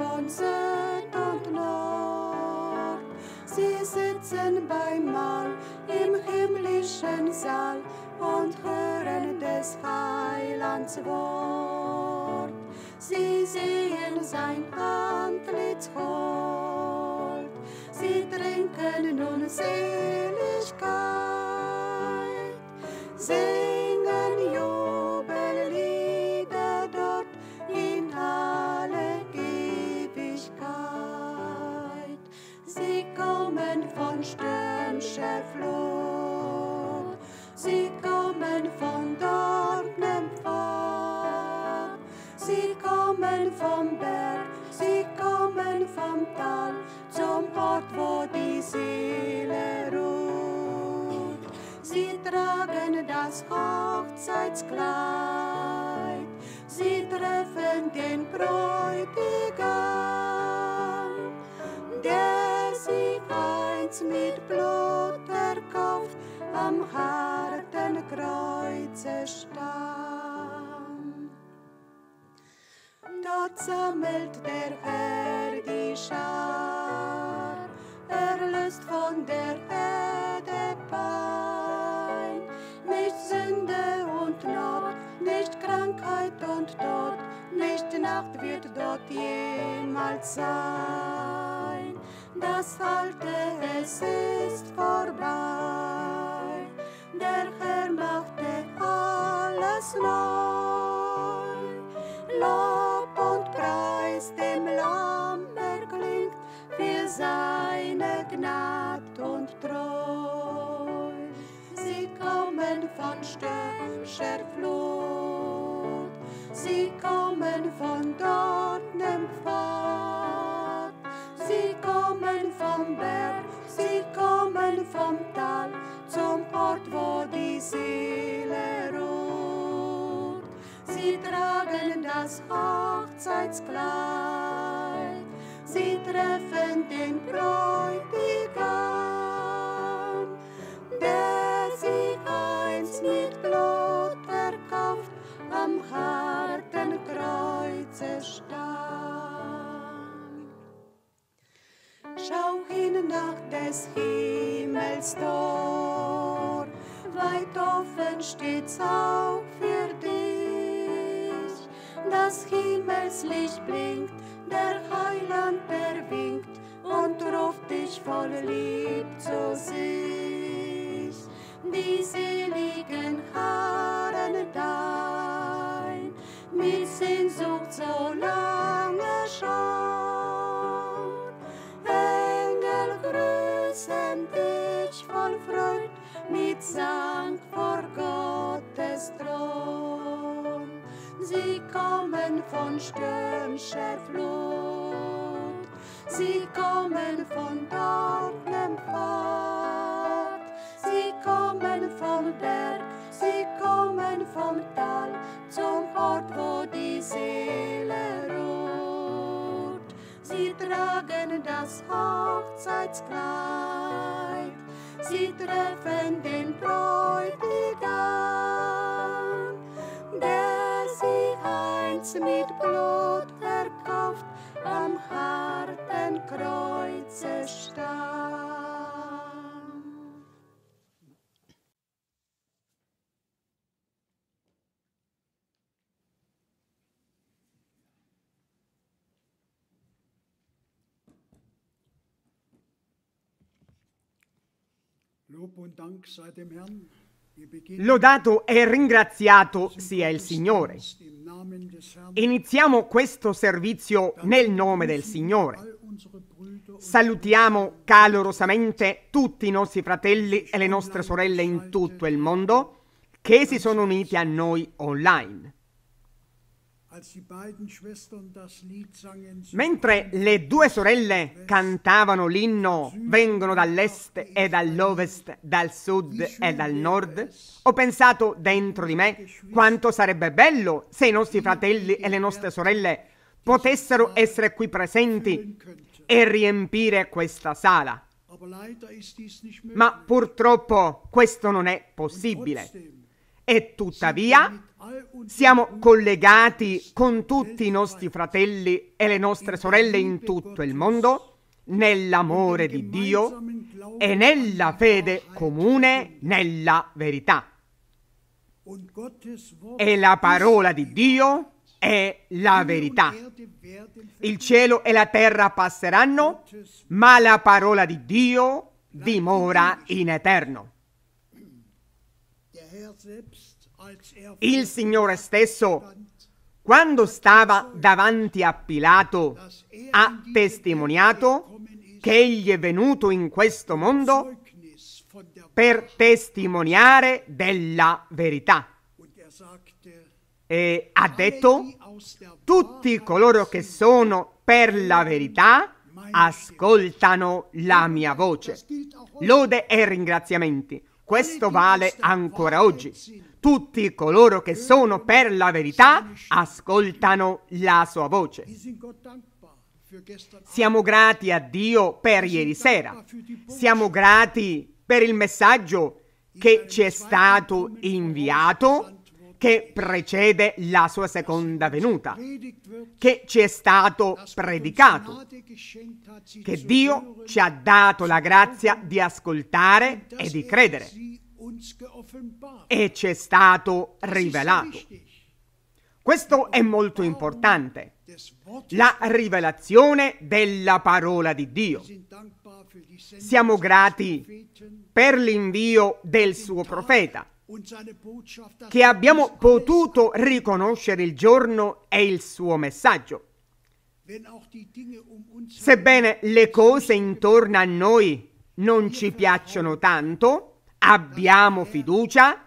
von Süd und Nord. Sie sitzen beim Mahl im himmlischen Saal und hören des Heilands Wort. Sie sehen sein Heil. das Hochzeitskleid. Sie treffen den Bräutigam, der sie eins mit Blut erkauft am harten Kreuze stand. Dort sammelt der Herr die Schar, erlöst von der Erde Pein. dort, nicht Nacht wird dort jemals sein. Das Alte, es ist vorbei, der Herr machte alles neu. Lob und Preis dem Lamm erklingt für seine Gnade und Treu. Sie kommen von stürmischer Flut kommen von dort dortnem Pfad. Sie kommen vom Berg, sie kommen vom Tal, zum Ort, wo die Seele ruht. Sie tragen das Hochzeitskleid, sie treffen den Bräutigam, der sie einst mit Blut erkauft am Haar zerstand. Schau hin nach des Himmels Tor, weit offen steht's auch für dich. Das Himmelslicht blinkt, der Heiland, der winkt und ruft dich voll Lieb zu sich. Die seligen Haaren da mit Sehnsucht so lange schaut. Engel grüßen dich voll Freud mit Sang vor Gottes Thron. Sie kommen von stürmischer Flut, sie kommen von dunklem Fort. tragen das Hochzeitskleid. Sie treffen den Bräutigam, der sie einst mit Blut verkauft am harten Kreuze starb. Lodato e ringraziato sia il Signore. Iniziamo questo servizio nel nome del Signore. Salutiamo calorosamente tutti i nostri fratelli e le nostre sorelle in tutto il mondo che si sono uniti a noi online. Mentre le due sorelle cantavano l'inno vengono dall'est e dall'ovest, dal sud e dal nord, ho pensato dentro di me quanto sarebbe bello se i nostri fratelli e le nostre sorelle potessero essere qui presenti e riempire questa sala. Ma purtroppo questo non è possibile. E tuttavia siamo collegati con tutti i nostri fratelli e le nostre sorelle in tutto il mondo nell'amore di Dio e nella fede comune nella verità. E la parola di Dio è la verità. Il cielo e la terra passeranno, ma la parola di Dio dimora in eterno. Il Signore stesso, quando stava davanti a Pilato, ha testimoniato che egli è venuto in questo mondo per testimoniare della verità. E ha detto, tutti coloro che sono per la verità ascoltano la mia voce. Lode e ringraziamenti questo vale ancora oggi. Tutti coloro che sono per la verità ascoltano la sua voce. Siamo grati a Dio per ieri sera. Siamo grati per il messaggio che ci è stato inviato che precede la sua seconda venuta, che ci è stato predicato, che Dio ci ha dato la grazia di ascoltare e di credere e ci è stato rivelato. Questo è molto importante, la rivelazione della parola di Dio. Siamo grati per l'invio del suo profeta che abbiamo potuto riconoscere il giorno e il suo messaggio. Um Sebbene le cose intorno a noi non ci piacciono tanto, abbiamo fiducia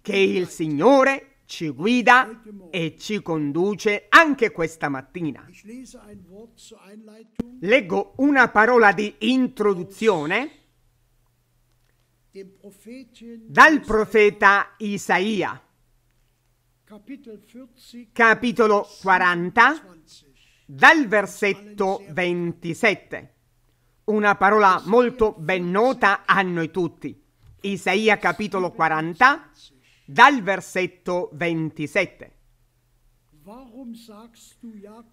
che il Signore ci guida e ci conduce anche questa mattina. Leggo una parola di introduzione dal profeta Isaia, capitolo 40, dal versetto 27. Una parola molto ben nota a noi tutti. Isaia capitolo 40, dal versetto 27.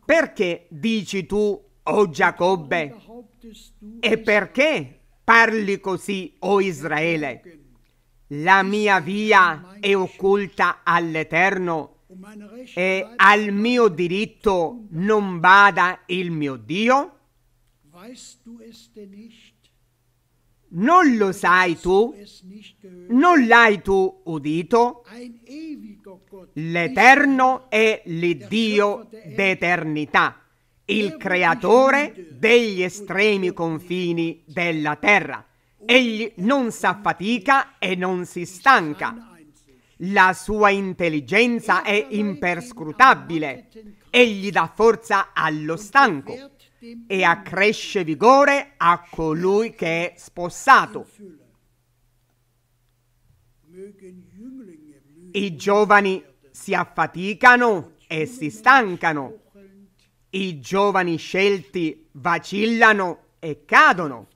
Perché dici tu, o oh Giacobbe, e perché Parli così, o oh Israele. La mia via è occulta all'Eterno e al mio diritto non bada il mio Dio? Non lo sai tu? Non l'hai tu udito? L'Eterno è l'Iddio d'eternità il creatore degli estremi confini della terra. Egli non s'affatica e non si stanca. La sua intelligenza è imperscrutabile. Egli dà forza allo stanco e accresce vigore a colui che è spossato. I giovani si affaticano e si stancano i giovani scelti vacillano e cadono,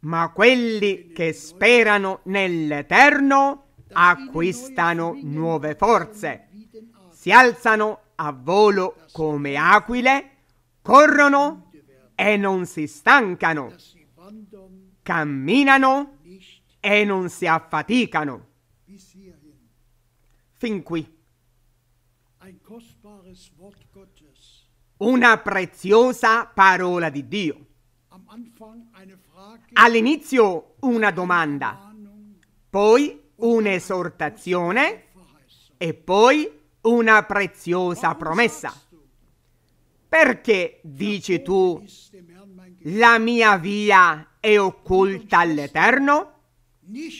ma quelli che sperano nell'Eterno acquistano nuove forze, si alzano a volo come aquile, corrono e non si stancano, camminano e non si affaticano. Fin qui una preziosa parola di Dio. All'inizio una domanda, poi un'esortazione e poi una preziosa promessa. Perché dici tu, la mia via è occulta all'Eterno?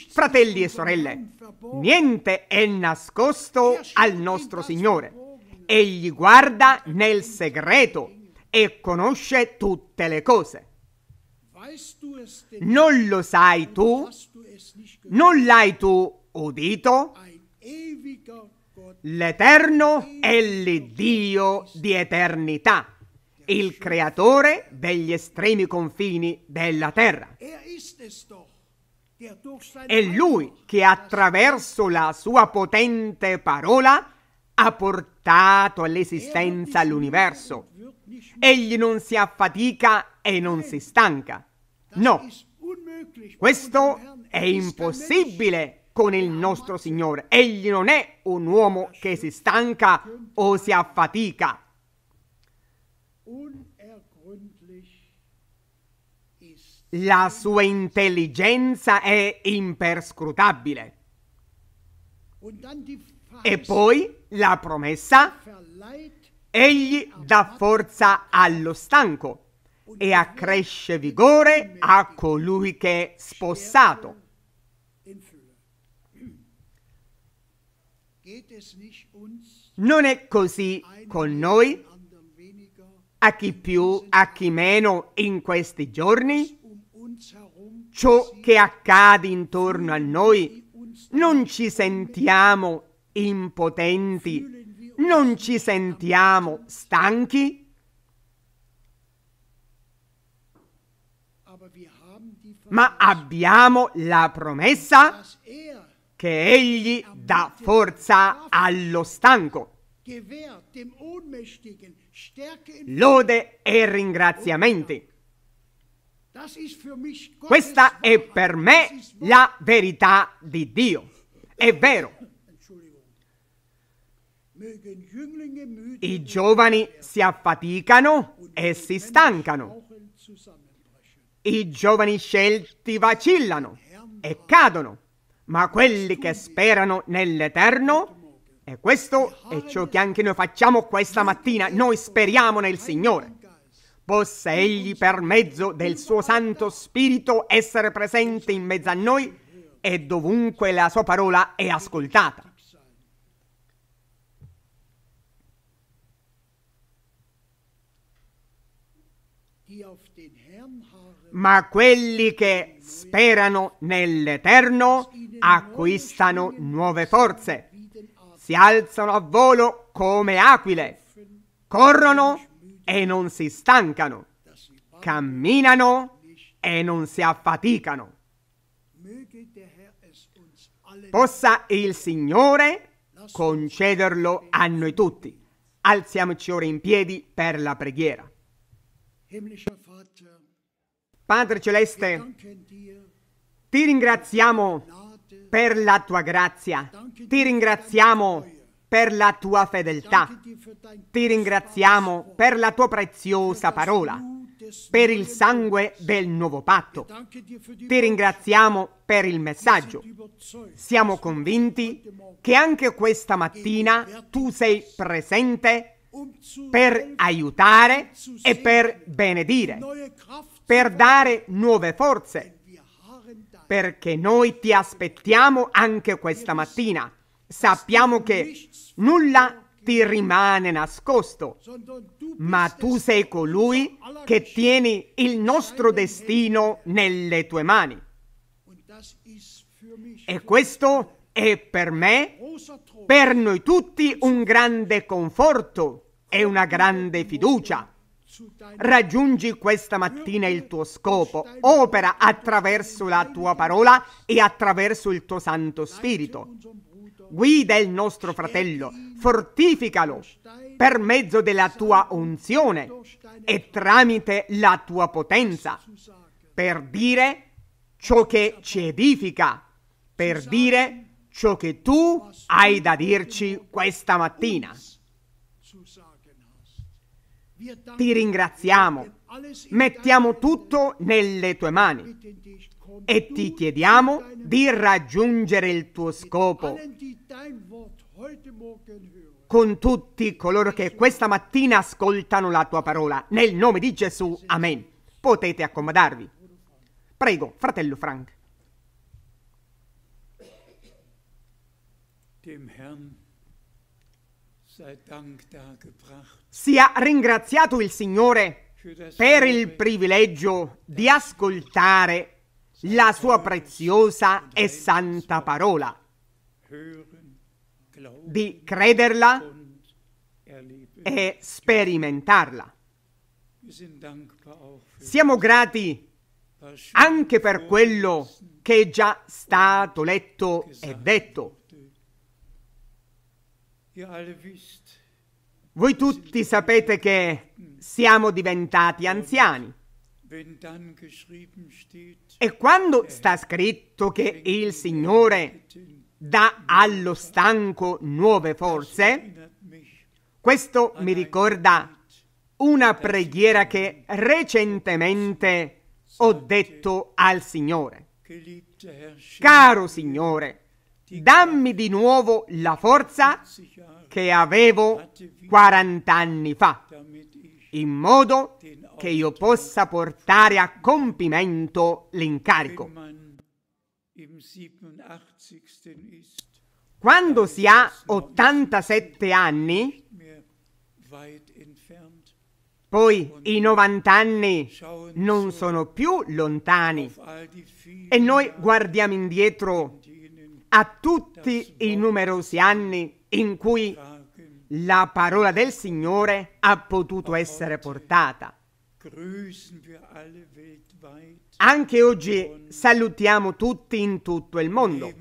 Fratelli e sorelle, niente è nascosto er al nostro Signore. Egli guarda nel segreto e conosce tutte le cose. Non lo sai tu? Non l'hai tu udito? L'Eterno è l'Iddio di eternità, il creatore degli estremi confini della terra. Er è Lui che attraverso la sua potente parola ha portato all'esistenza l'universo. Egli non si affatica e non si stanca. No, questo è impossibile con il nostro Signore. Egli non è un uomo che si stanca o si affatica. La sua intelligenza è imperscrutabile. E poi la promessa, egli dà forza allo stanco e accresce vigore a colui che è spossato. Non è così con noi, a chi più, a chi meno in questi giorni? Ciò che accade intorno a noi non ci sentiamo impotenti, non ci sentiamo stanchi? Ma abbiamo la promessa che egli dà forza allo stanco. Lode e ringraziamenti. Questa è per me la verità di Dio. È vero, i giovani si affaticano e si stancano. I giovani scelti vacillano e cadono, ma quelli che sperano nell'Eterno er. e questo è ciò che anche noi facciamo questa mattina. Noi speriamo nel Signore. Possa Egli per mezzo del suo Santo Spirito essere presente in mezzo a noi e dovunque la sua parola è ascoltata. ma quelli che sperano nell'Eterno acquistano nuove forze, si alzano a volo come aquile, corrono e non si stancano, camminano e non si affaticano. Possa il Signore concederlo a noi tutti. Alziamoci ora in piedi per la preghiera. Padre Celeste, ti ringraziamo per la tua grazia, ti ringraziamo per la tua fedeltà, ti ringraziamo per la tua preziosa parola, per il sangue del nuovo patto. Ti ringraziamo per il messaggio. Siamo convinti che anche questa mattina tu sei presente per aiutare e per benedire, per dare nuove forze, perché noi ti aspettiamo anche questa mattina. Sappiamo che nulla ti rimane nascosto, ma tu sei colui che tieni il nostro destino nelle tue mani. E questo è per me per noi tutti un grande conforto e una grande fiducia. Raggiungi questa mattina il tuo scopo, opera attraverso la tua parola e attraverso il tuo Santo Spirito. Guida il nostro fratello, fortificalo per mezzo della tua unzione e tramite la tua potenza, per dire ciò che ci edifica, per dire ciò ciò che tu hai da dirci questa mattina. Ti ringraziamo, mettiamo tutto nelle tue mani e ti chiediamo di raggiungere il tuo scopo con tutti coloro che questa mattina ascoltano la tua parola. Nel nome di Gesù, amen. Potete accomodarvi. Prego, fratello Frank. Sia ringraziato il Signore per il privilegio di ascoltare la sua preziosa e santa parola, di crederla e sperimentarla. Siamo grati anche per quello che è già stato letto e detto. Voi tutti sapete che siamo diventati anziani. E quando eh. sta scritto che il Signore dà allo stanco nuove forze, questo mi ricorda una preghiera che recentemente ho detto al Signore. Caro Signore, dammi di nuovo la forza che avevo 40 anni fa, in modo che io possa portare a compimento l'incarico. Quando si ha 87 anni, poi i 90 anni non sono più lontani e noi guardiamo indietro a tutti i numerosi anni in cui la parola del Signore ha potuto essere portata. Anche oggi salutiamo tutti in tutto il mondo.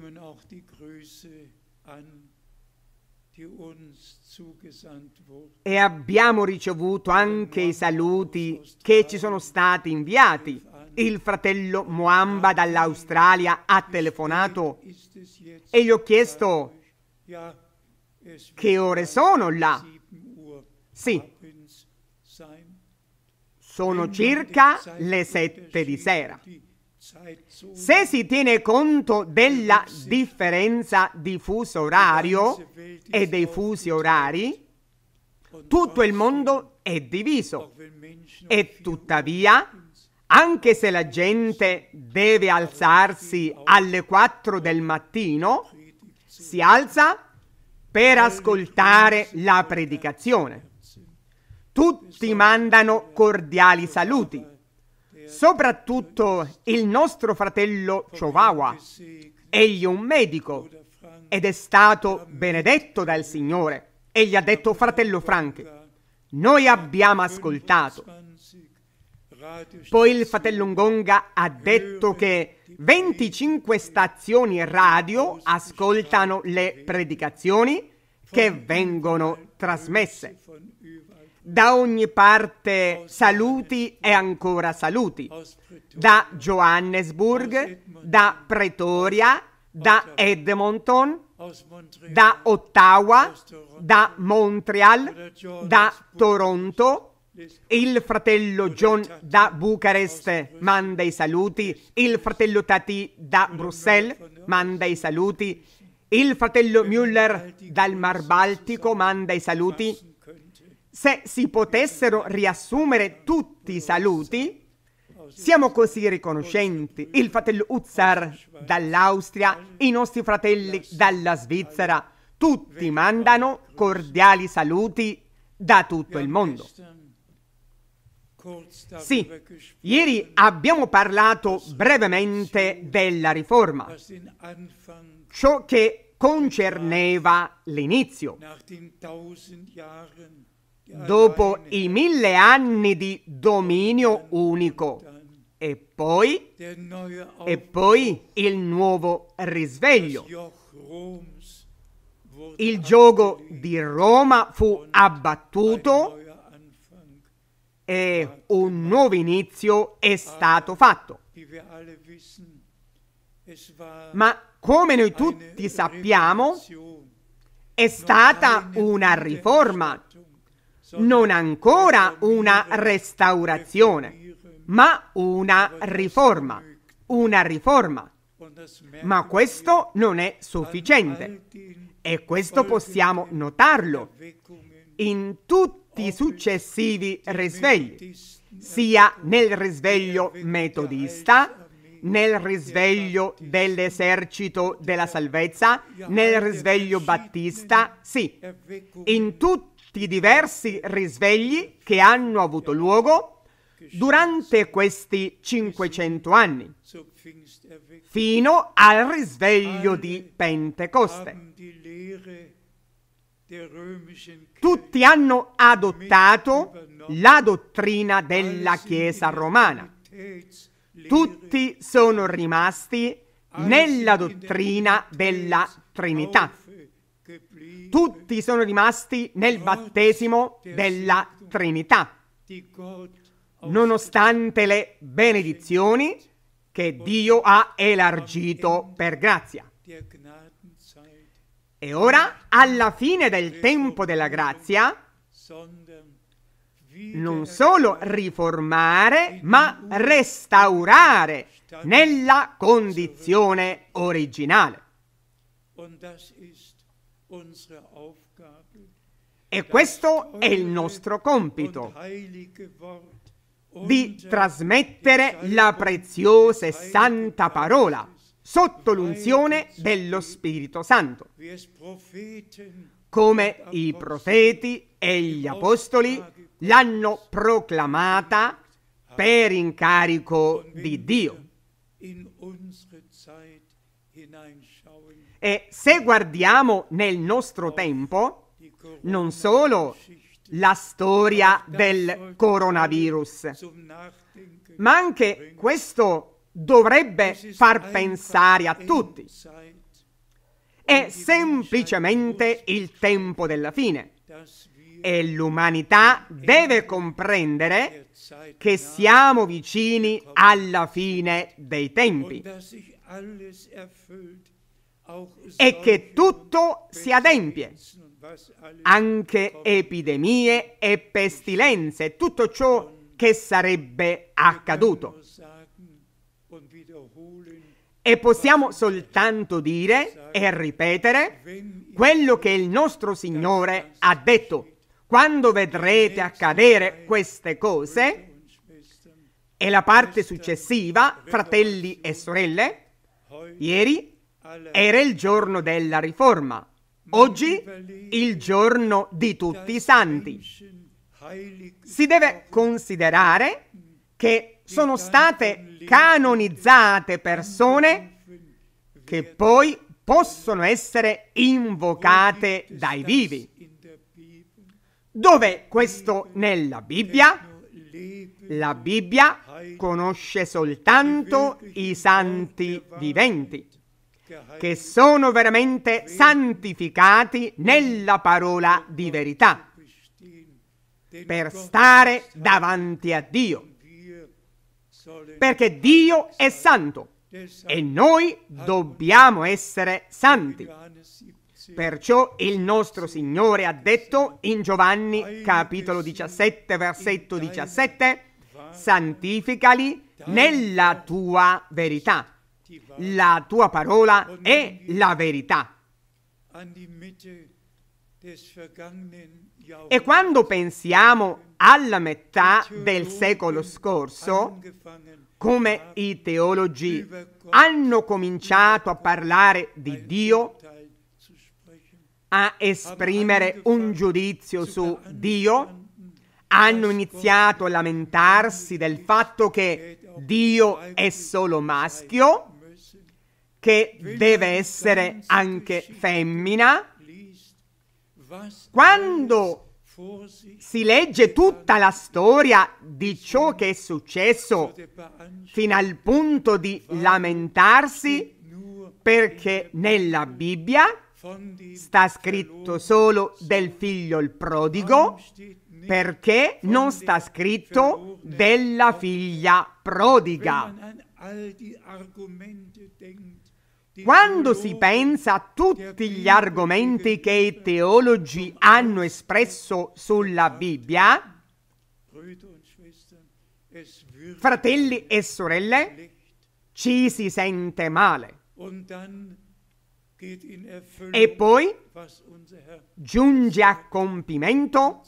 E abbiamo ricevuto anche i saluti che ci sono stati inviati il fratello Moamba dall'Australia ha telefonato e gli ho chiesto che ore sono là. Sì, sono circa le sette di sera. Se si tiene conto della differenza di fuso orario e dei fusi orari, tutto il mondo è diviso e tuttavia anche se la gente deve alzarsi alle 4 del mattino, si alza per ascoltare la predicazione. Tutti mandano cordiali saluti, soprattutto il nostro fratello Ciovawa. Egli è un medico ed è stato benedetto dal Signore. Egli ha detto, fratello Frank, noi abbiamo ascoltato poi il fratello Ngonga ha detto che 25 stazioni radio ascoltano le predicazioni che vengono trasmesse. Da ogni parte saluti e ancora saluti. Da Johannesburg, da Pretoria, da Edmonton, da Ottawa, da Montreal, da Toronto, il fratello John da Bucarest manda i saluti. Il fratello Tati da Bruxelles manda i saluti. Il fratello Müller dal Mar Baltico manda i saluti. Se si potessero riassumere tutti i saluti, siamo così riconoscenti. Il fratello Uzzar dall'Austria, i nostri fratelli dalla Svizzera, tutti mandano cordiali saluti da tutto il mondo. Sì, ieri abbiamo parlato brevemente della riforma, ciò che concerneva l'inizio. Dopo i mille anni di dominio unico e poi, e poi il nuovo risveglio. Il gioco di Roma fu abbattuto eh, un nuovo inizio è stato fatto. Ma come noi tutti sappiamo, è stata una riforma, non ancora una restaurazione, ma una riforma, una riforma. Ma questo non è sufficiente e questo possiamo notarlo in tutti tutti successivi risvegli, sia nel risveglio metodista, nel risveglio dell'esercito della salvezza, nel risveglio battista, sì, in tutti i diversi risvegli che hanno avuto luogo durante questi 500 anni, fino al risveglio di Pentecoste. Tutti hanno adottato la dottrina della Chiesa romana. Tutti sono rimasti nella dottrina della Trinità. Tutti sono rimasti nel battesimo della Trinità. Nonostante le benedizioni che Dio ha elargito per grazia. E ora, alla fine del tempo della grazia, non solo riformare, ma restaurare nella condizione originale. E questo è il nostro compito, di trasmettere la preziosa e santa parola sotto l'unzione dello Spirito Santo. Come i profeti e gli apostoli l'hanno proclamata per incarico di Dio. E se guardiamo nel nostro tempo, non solo la storia del coronavirus, ma anche questo dovrebbe far pensare a tutti. È semplicemente il tempo della fine e l'umanità deve comprendere che siamo vicini alla fine dei tempi e che tutto si adempie, anche epidemie e pestilenze, tutto ciò che sarebbe accaduto. E possiamo soltanto dire e ripetere quello che il nostro Signore ha detto. Quando vedrete accadere queste cose, e la parte successiva, fratelli e sorelle, ieri era il giorno della riforma, oggi il giorno di tutti i santi. Si deve considerare che sono state canonizzate persone che poi possono essere invocate dai vivi. Dov'è questo nella Bibbia? La Bibbia conosce soltanto i santi viventi, che sono veramente santificati nella parola di verità, per stare davanti a Dio perché Dio è santo e noi dobbiamo essere santi. Perciò il nostro Signore ha detto in Giovanni capitolo 17 versetto 17, santificali nella tua verità. La tua parola è la verità. E quando pensiamo alla metà del secolo scorso, come i teologi hanno cominciato a parlare di Dio, a esprimere un giudizio su Dio, hanno iniziato a lamentarsi del fatto che Dio è solo maschio, che deve essere anche femmina. Quando si legge tutta la storia di ciò che è successo fino al punto di lamentarsi perché nella Bibbia sta scritto solo del figlio il prodigo perché non sta scritto della figlia prodiga. Quando si pensa a tutti gli argomenti che i teologi hanno espresso sulla Bibbia, fratelli e sorelle, ci si sente male. E poi giunge a compimento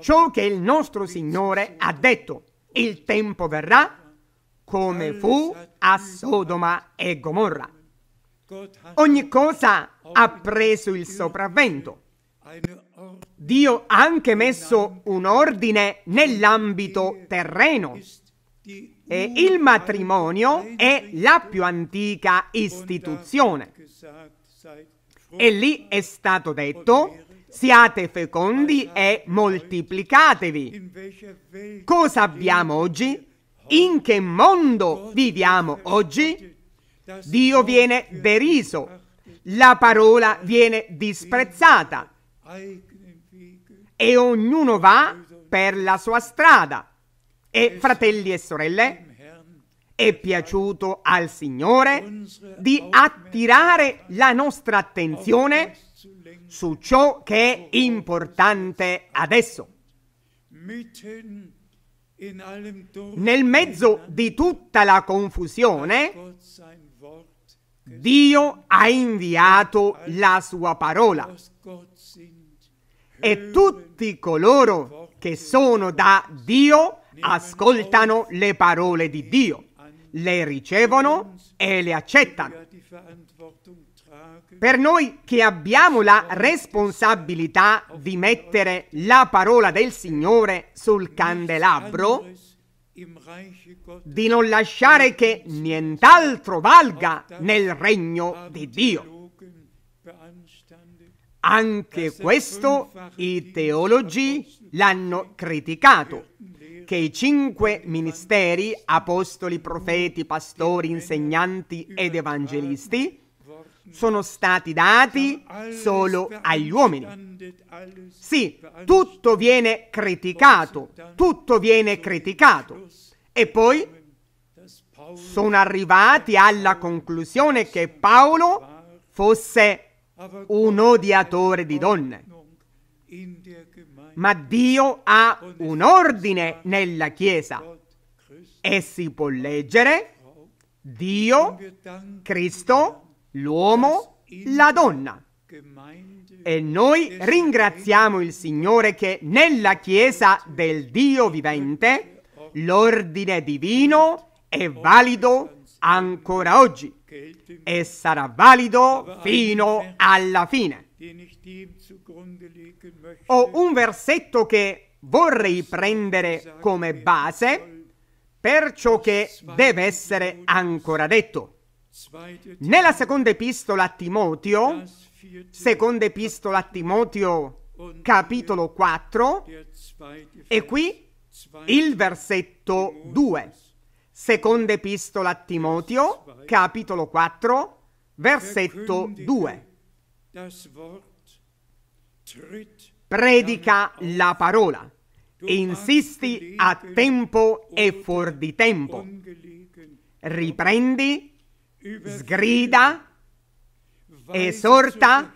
ciò che il nostro Signore ha detto. Il tempo verrà come fu a Sodoma e Gomorra. Ogni cosa ha preso il sopravvento. Dio ha anche messo un ordine nell'ambito terreno e il matrimonio è la più antica istituzione. E lì è stato detto, siate fecondi e moltiplicatevi. Cosa abbiamo oggi? in che mondo viviamo oggi? Dio viene deriso, la parola viene disprezzata e ognuno va per la sua strada. E fratelli e sorelle, è piaciuto al Signore di attirare la nostra attenzione su ciò che è importante adesso. Nel mezzo di tutta la confusione, Dio ha inviato la sua parola. E tutti coloro che sono da Dio ascoltano le parole di Dio, le ricevono e le accettano per noi che abbiamo la responsabilità di mettere la parola del Signore sul candelabro, di non lasciare che nient'altro valga nel regno di Dio. Anche questo i teologi l'hanno criticato, che i cinque ministeri, apostoli, profeti, pastori, insegnanti ed evangelisti, sono stati dati solo agli uomini. Sì, tutto viene criticato, tutto viene criticato. E poi sono arrivati alla conclusione che Paolo fosse un odiatore di donne. Ma Dio ha un ordine nella Chiesa e si può leggere Dio, Cristo, l'uomo, la donna. E noi ringraziamo il Signore che nella Chiesa del Dio vivente l'ordine divino è valido ancora oggi e sarà valido fino alla fine. Ho un versetto che vorrei prendere come base per ciò che deve essere ancora detto. Nella seconda epistola a Timoteo, seconda epistola a Timoteo, capitolo 4, e qui il versetto 2. Seconda epistola a Timoteo, capitolo 4, versetto 2. Predica la parola insisti a tempo e fuori di tempo. Riprendi sgrida, esorta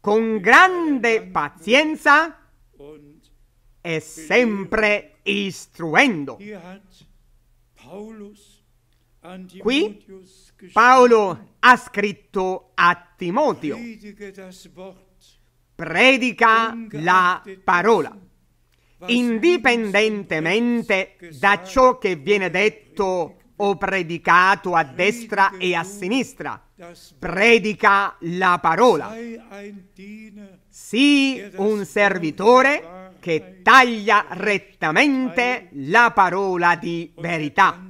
con grande pazienza e sempre istruendo. Qui Paolo ha scritto a Timoteo, predica la parola, indipendentemente da ciò che viene detto ho predicato a destra e a sinistra. Predica la parola. Sii un servitore che taglia rettamente la parola di verità.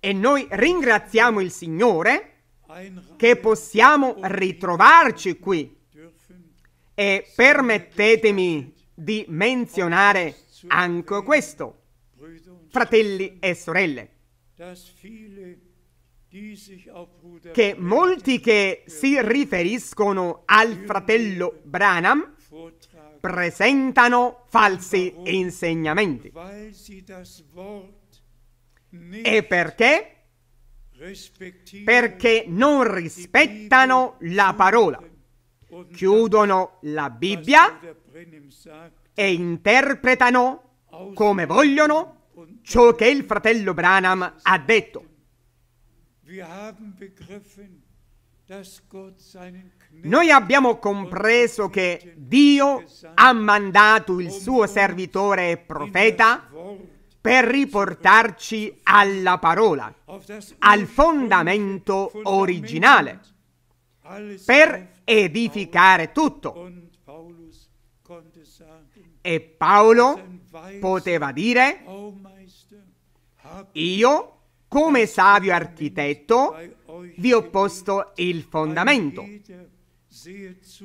E noi ringraziamo il Signore che possiamo ritrovarci qui. E permettetemi di menzionare anche questo fratelli e sorelle, che molti che si riferiscono al fratello Branham presentano falsi insegnamenti. E perché? Perché non rispettano la parola. Chiudono la Bibbia e interpretano come vogliono ciò che il fratello Branham ha detto. Noi abbiamo compreso che Dio ha mandato il um suo servitore e profeta per riportarci alla parola, al fondamento originale, per edificare tutto. E Paolo er poteva dire io, come savio architetto, vi ho posto il fondamento.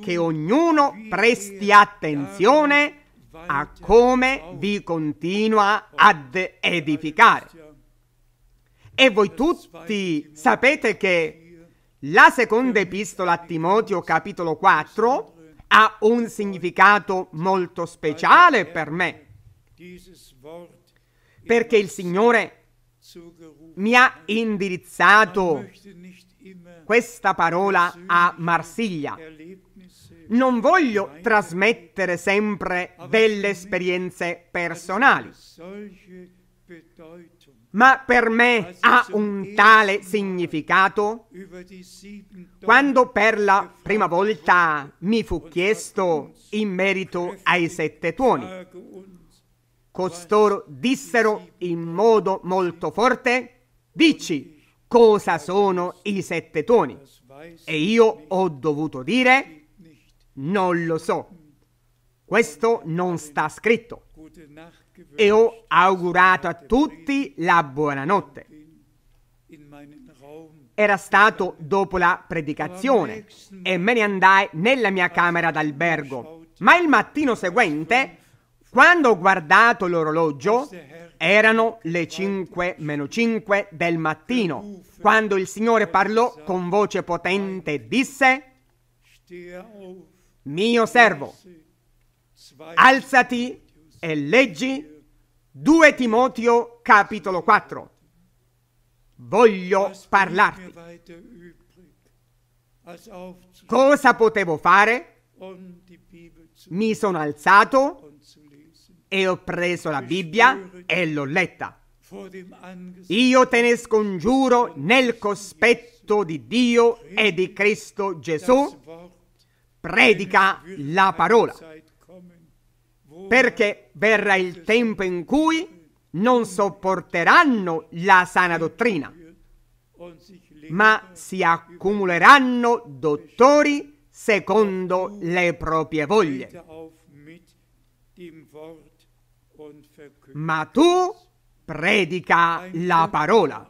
Che ognuno presti attenzione a come vi continua ad edificare. E voi tutti sapete che la seconda epistola a Timoteo capitolo 4 ha un significato molto speciale per me, perché il Signore mi ha indirizzato questa parola a Marsiglia. Non voglio trasmettere sempre delle esperienze personali, ma per me ha un tale significato. Quando per la prima volta mi fu chiesto in merito ai sette tuoni, Costoro dissero in modo molto forte, dici cosa sono i sette tuoni. E io ho dovuto dire, non lo so. Questo non sta scritto. E ho augurato a tutti la buonanotte. Era stato dopo la predicazione e me ne andai nella mia camera d'albergo. Ma il mattino seguente quando ho guardato l'orologio, eh. erano le 5 meno 5 del mattino, quando il Signore parlò con voce potente e disse, oh, mio servo, alzati e leggi 2 Timoteo capitolo 4. Voglio parlarti. Cosa potevo fare? Mi sono alzato e ho preso la Bibbia e l'ho letta. Io te ne scongiuro nel cospetto di Dio e di Cristo Gesù, predica la parola, perché verrà il tempo in cui non sopporteranno la sana dottrina, ma si accumuleranno dottori secondo le proprie voglie ma tu predica la parola.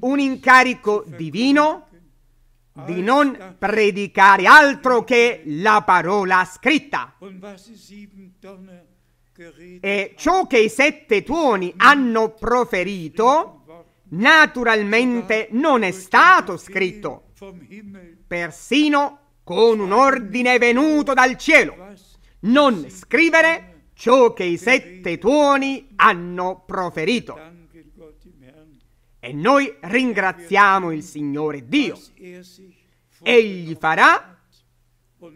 Un incarico divino di non predicare altro che la parola scritta. E ciò che i sette tuoni hanno proferito naturalmente non è stato scritto, persino con un ordine venuto dal cielo non scrivere ciò che i sette tuoni hanno proferito. E noi ringraziamo il Signore Dio. Egli farà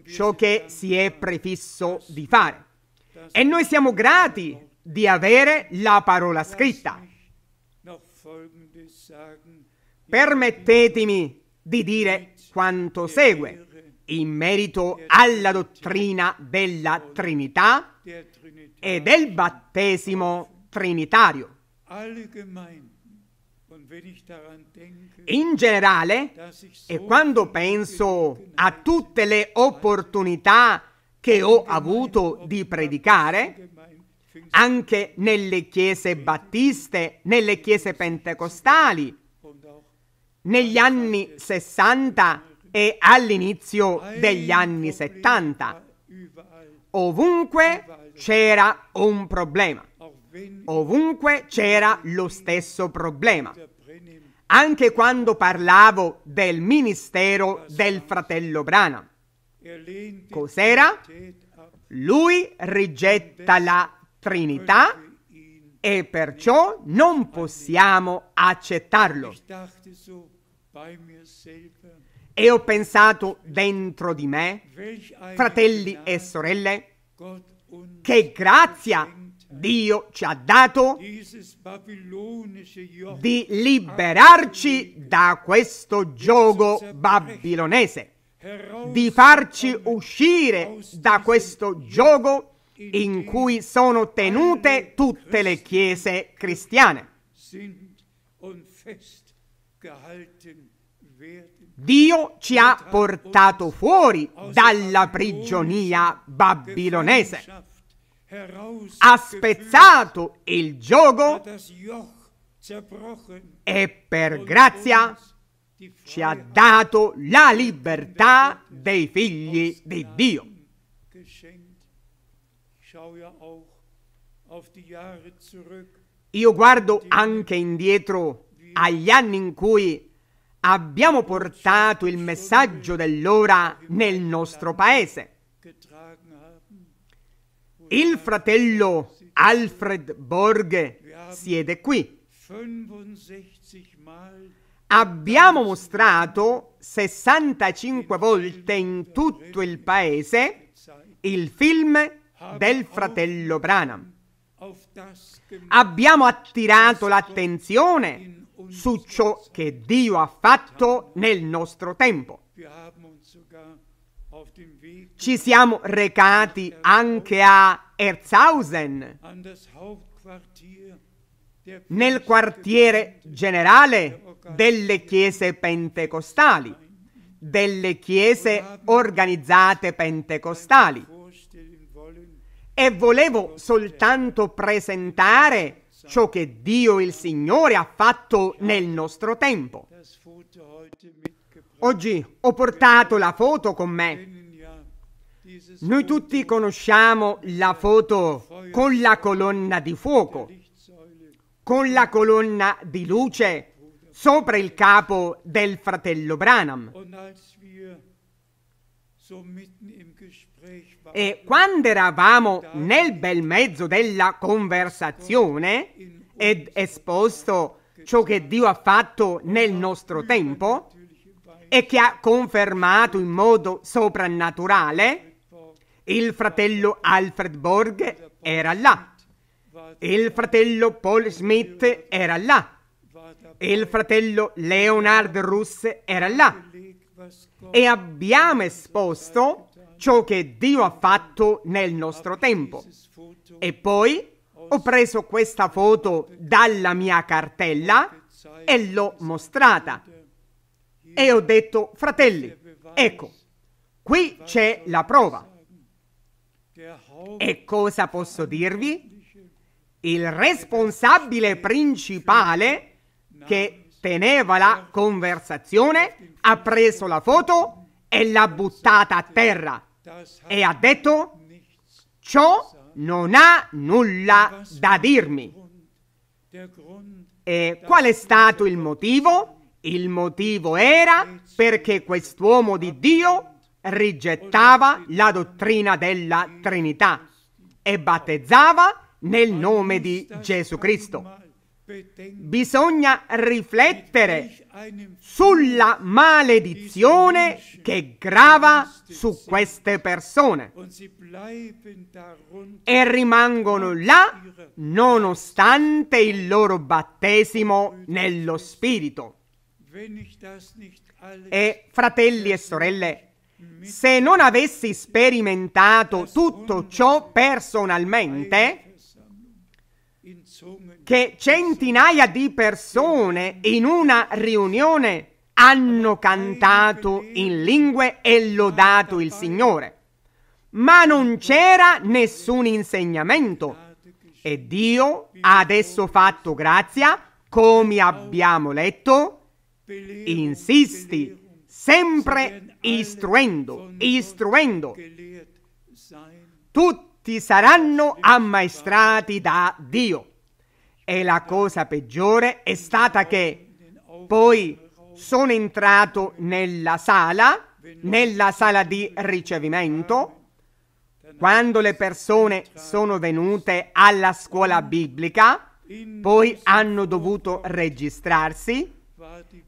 ciò che si è prefisso di fare. E noi siamo grati di avere la parola scritta. Permettetemi di dire quanto segue in merito alla dottrina della Trinità e del battesimo trinitario. In generale, e quando penso a tutte le opportunità che ho avuto di predicare, anche nelle chiese battiste, nelle chiese pentecostali, negli anni 60 e all'inizio degli anni 70. Ovunque c'era un problema. Ovunque c'era lo stesso problema. Anche quando parlavo del ministero del fratello Brana. Cos'era? Lui rigetta la Trinità e perciò non possiamo accettarlo. E ho pensato dentro di me, fratelli e sorelle, che grazia Dio ci ha dato di liberarci da questo gioco babilonese, di farci uscire da questo gioco in cui sono tenute tutte le chiese cristiane. gehalten Dio ci ha portato fuori dalla prigionia babilonese. Ha spezzato il gioco e per grazia ci ha dato la libertà dei figli di Dio. Io guardo anche indietro agli anni in cui abbiamo portato il messaggio dell'ora nel nostro paese. Il fratello Alfred Borg siede qui. Abbiamo mostrato 65 volte in tutto il paese il film del fratello Branham. Abbiamo attirato l'attenzione su ciò che Dio ha fatto nel nostro tempo. Ci siamo recati anche a Erzhausen, nel quartiere generale delle chiese pentecostali, delle chiese organizzate pentecostali. E volevo soltanto presentare ciò che Dio il Signore ha fatto nel nostro tempo. Oggi ho portato la foto con me. Noi tutti conosciamo la foto con la colonna di fuoco, con la colonna di luce sopra il capo del fratello Branham. E quando eravamo nel bel mezzo della conversazione ed esposto ciò che Dio ha fatto nel nostro tempo e che ha confermato in modo soprannaturale, il fratello Alfred Borg era là, il fratello Paul Schmidt era là, il fratello Leonard Russ era là e abbiamo esposto ciò che Dio ha fatto nel nostro tempo. E poi ho preso questa foto dalla mia cartella e l'ho mostrata. E ho detto, fratelli, ecco, qui c'è la prova. E cosa posso dirvi? Il responsabile principale che teneva la conversazione, ha preso la foto e l'ha buttata a terra e ha detto ciò non ha nulla da dirmi. E qual è stato il motivo? Il motivo era perché quest'uomo di Dio rigettava la dottrina della Trinità e battezzava nel nome di Gesù Cristo. Bisogna riflettere sulla maledizione che grava su queste persone e rimangono là nonostante il loro battesimo nello Spirito. E fratelli e sorelle, se non avessi sperimentato tutto ciò personalmente, che centinaia di persone in una riunione hanno cantato in lingue e lodato il Signore, ma non c'era nessun insegnamento. E Dio ha adesso fatto grazia, come abbiamo letto, insisti, sempre istruendo, istruendo. Tutti ti saranno ammaestrati da Dio. E la cosa peggiore è stata che poi sono entrato nella sala, nella sala di ricevimento, quando le persone sono venute alla scuola biblica, poi hanno dovuto registrarsi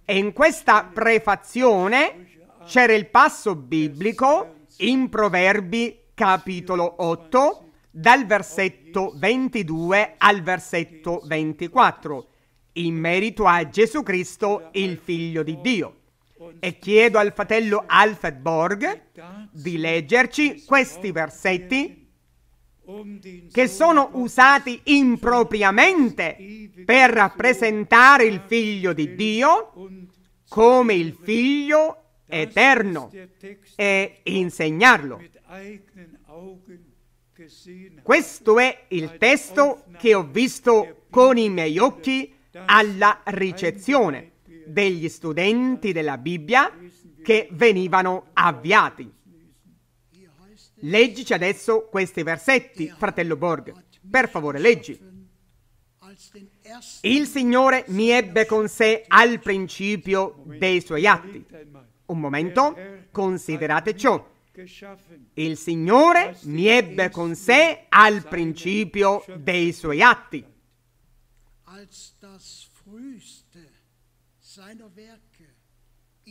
e in questa prefazione c'era il passo biblico in Proverbi capitolo 8, dal versetto 22 al versetto 24, in merito a Gesù Cristo, il Figlio di Dio. E chiedo al fratello Alfred Borg di leggerci questi versetti che sono usati impropriamente per rappresentare il figlio di Dio come il figlio eterno e insegnarlo. Questo è il testo che ho visto con i miei occhi alla ricezione degli studenti della Bibbia che venivano avviati. Leggici adesso questi versetti, er fratello Borg. Per favore, leggi. Il Signore mi ebbe con sé al principio dei suoi atti. Un momento, considerate ciò. Il Signore mi ebbe con sé al principio dei suoi atti.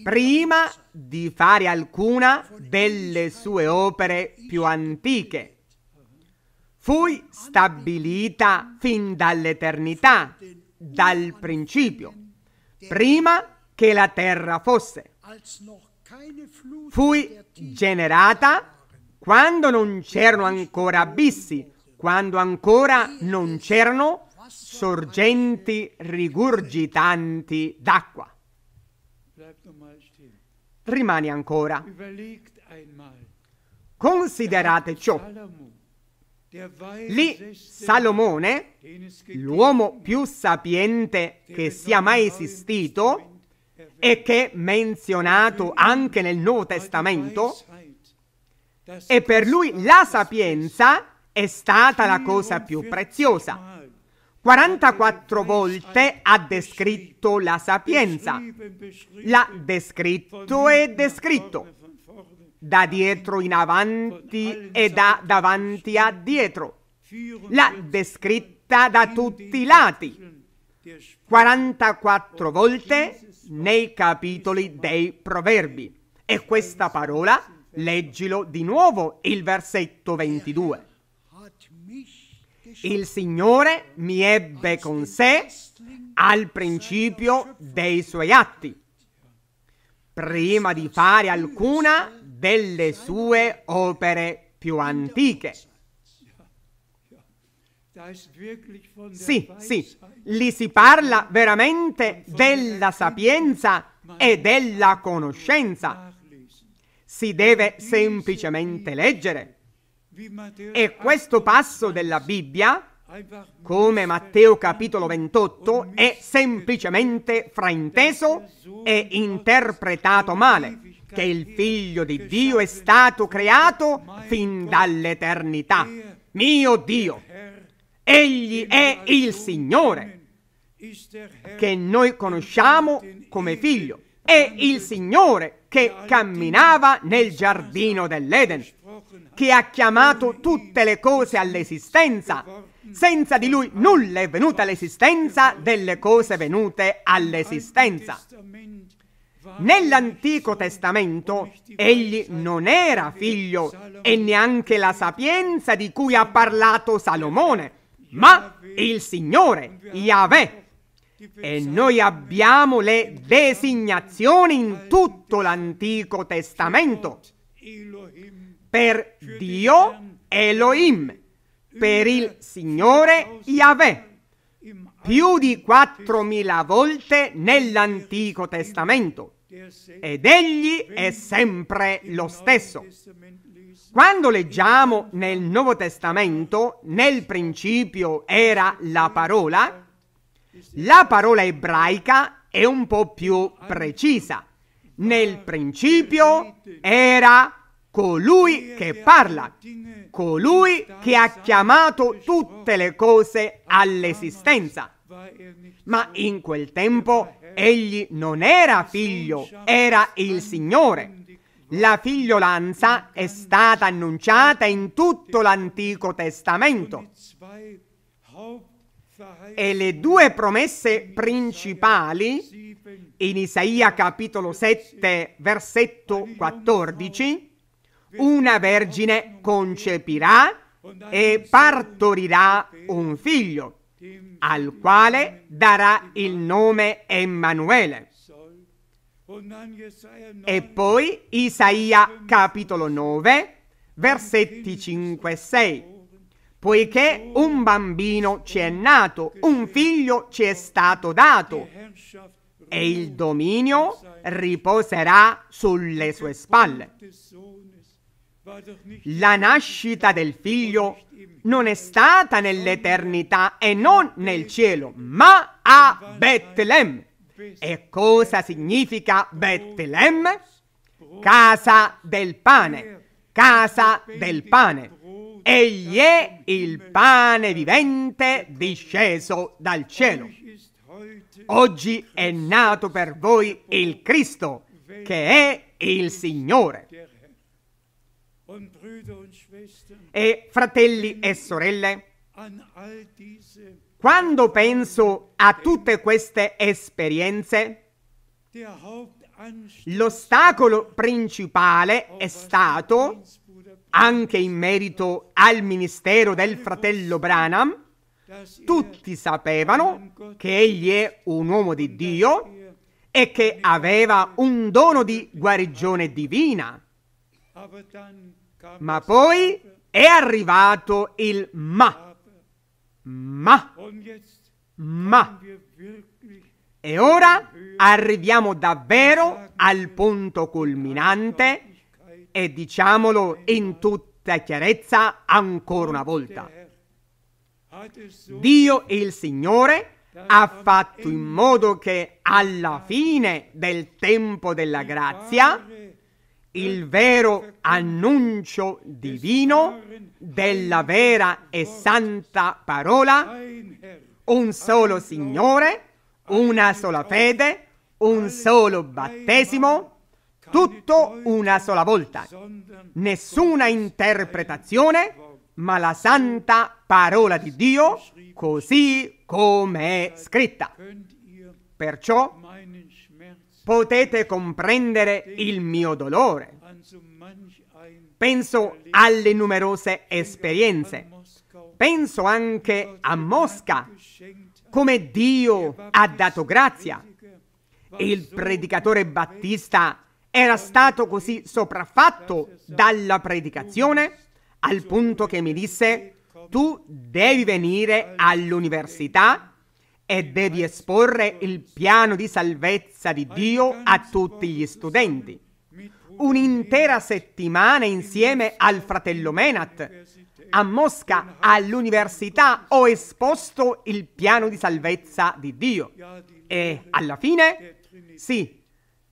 Prima di fare alcuna delle sue opere più antiche fui stabilita fin dall'eternità, dal principio, prima che la terra fosse, Fui generata quando non c'erano ancora abissi, quando ancora non c'erano sorgenti rigurgitanti d'acqua. Rimani ancora. Considerate ciò. Lì Salomone, l'uomo più sapiente che sia mai esistito, e che è menzionato anche nel Nuovo Testamento, e per lui la sapienza è stata la cosa più preziosa. 44 volte ha descritto la sapienza. L'ha descritto e descritto. Da dietro in avanti e da davanti a dietro. L'ha descritta da tutti i lati. 44 volte nei capitoli dei proverbi. E questa parola, leggilo di nuovo il versetto 22. Il Signore mi ebbe con sé al principio dei suoi atti, prima di fare alcuna delle sue opere più antiche. Sì, sì, lì si parla veramente della sapienza e della conoscenza. Si deve semplicemente leggere. E questo passo della Bibbia, come Matteo capitolo 28, è semplicemente frainteso e interpretato male, che il figlio di Dio è stato creato fin dall'eternità. Mio Dio, Egli è il Signore che noi conosciamo come figlio. È il Signore che camminava nel giardino dell'Eden, che ha chiamato tutte le cose all'esistenza. Senza di lui nulla è venuta all'esistenza delle cose venute all'esistenza. Nell'Antico Testamento egli non era figlio e neanche la sapienza di cui ha parlato Salomone ma il Signore, Yahweh. E noi abbiamo le designazioni in tutto l'Antico Testamento per Dio Elohim, per il Signore Yahweh, più di 4.000 volte nell'Antico Testamento. Ed egli è sempre lo stesso. Quando leggiamo nel Nuovo Testamento, nel principio era la parola, la parola ebraica è un po' più precisa. Nel principio era colui che parla, colui che ha chiamato tutte le cose all'esistenza. Ma in quel tempo egli non era figlio, era il Signore. La figliolanza è stata annunciata in tutto l'Antico Testamento e le due promesse principali in Isaia capitolo 7 versetto 14, una vergine concepirà e partorirà un figlio, al quale darà il nome Emanuele. E poi Isaia capitolo 9, versetti 5 e 6. Poiché un bambino ci è nato, un figlio ci è stato dato, e il dominio riposerà sulle sue spalle. La nascita del figlio non è stata nell'eternità e non nel cielo, ma a Betlemme. E cosa significa Betlemme? Casa del pane, casa del pane. Egli è il pane vivente disceso dal cielo. Oggi è nato per voi il Cristo, che è il Signore. E fratelli e sorelle, quando penso a tutte queste esperienze, l'ostacolo principale è stato, anche in merito al ministero del fratello Branham, tutti sapevano che egli è un uomo di Dio e che aveva un dono di guarigione divina. Ma poi è arrivato il ma. Ma ma e ora arriviamo davvero al punto culminante e diciamolo in tutta chiarezza ancora una volta. Dio il Signore ha fatto in modo che alla fine del tempo della grazia il vero annuncio divino della vera e santa parola, un solo Signore, una sola fede, un solo battesimo, tutto una sola volta. Nessuna interpretazione, ma la santa parola di Dio così come è scritta. Perciò potete comprendere il mio dolore. Penso alle numerose esperienze. Penso anche a Mosca, come Dio ha dato grazia. Il predicatore Battista era stato così sopraffatto dalla predicazione al punto che mi disse, tu devi venire all'università e devi esporre il piano di salvezza di Dio a tutti gli studenti. Un'intera settimana insieme al fratello Menat. A Mosca, all'università, ho esposto il piano di salvezza di Dio. E alla fine, sì,